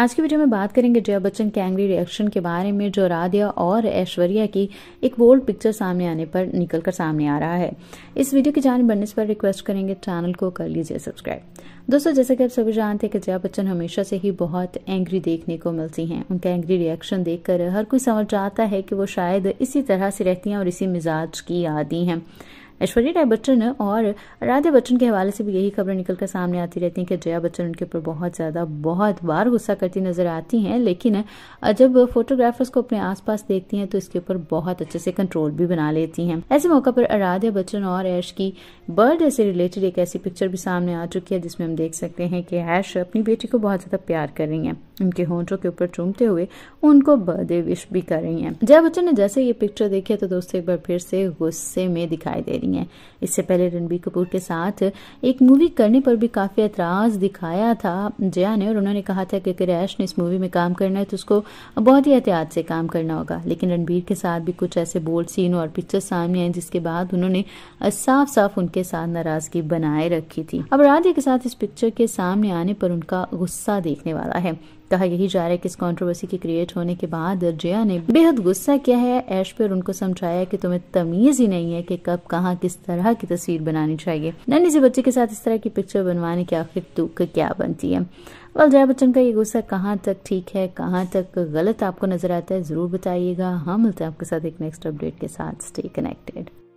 आज की वीडियो में बात करेंगे जया बच्चन के एंग्री रिएक्शन के बारे में जो राधिया और ऐश्वर्या की एक बोल्ड पिक्चर सामने आने पर निकल कर सामने आ रहा है इस वीडियो की जान बनने पर रिक्वेस्ट करेंगे चैनल को कर लीजिए सब्सक्राइब दोस्तों जैसे कि आप सभी जानते हैं कि जया बच्चन हमेशा से ही बहुत एंग्री देखने को मिलती हैं उनका एंग्री रिएक्शन देखकर हर कोई समझ जाता है कि वो शायद इसी तरह से रहती हैं और इसी मिजाज की आदि हैं ऐश्वर्या राय बच्चन और राधे बच्चन के हवाले से भी यही खबरें निकलकर सामने आती रहती हैं कि जया बच्चन उनके ऊपर बहुत ज़्यादा बहुत बार गुस्सा करती नजर आती हैं लेकिन जब फोटोग्राफर्स को अपने आसपास देखती हैं तो इसके ऊपर बहुत अच्छे से कंट्रोल भी बना लेती हैं ऐसे मौके पर राधे बच्चन और ऐश की बर्थडे से रिलेटेड एक ऐसी पिक्चर भी सामने आ चुकी है जिसमें हम देख सकते हैं कि ऐश अपनी बेटी को बहुत ज़्यादा प्यार कर रही है उनके होंठों के ऊपर चूमते हुए उनको बर्थडे विश भी कर रही हैं जया बच्चन ने जैसे ये पिक्चर देखी है तो दोस्तों एक बार फिर से गुस्से में दिखाई दे रही हैं इससे पहले रणबीर कपूर के साथ एक मूवी करने पर भी काफ़ी एतराज दिखाया था जया ने और उन्होंने कहा था कि रैश ने इस मूवी में काम करना है तो उसको बहुत ही एहतियात से काम करना होगा लेकिन रणबीर के साथ भी कुछ ऐसे बोल्ड सीन और पिक्चर सामने आए जिसके बाद उन्होंने साफ साफ उनके साथ नाराजगी बनाए रखी थी अब राधे के साथ इस पिक्चर के सामने आने पर उनका गुस्सा देखने वाला है कहा यही जा रहा है कि इस कॉन्ट्रोवर्सी के क्रिएट होने के बाद जया ने बेहद गुस्सा किया है ऐश पर उनको समझाया कि तुम्हें तमीज ही नहीं है कि कब कहाँ किस तरह की तस्वीर बनानी चाहिए नन्हे से बच्चे के साथ इस तरह की पिक्चर बनवाने की आखिर तुक क्या बनती है वल जया बच्चन का ये गुस्सा कहाँ तक ठीक है कहाँ तक गलत आपको नजर आता है जरूर बताइएगा हाँ मिलते हैं आपके साथ एक नेक्स्ट अपडेट के साथ स्टे कनेक्टेड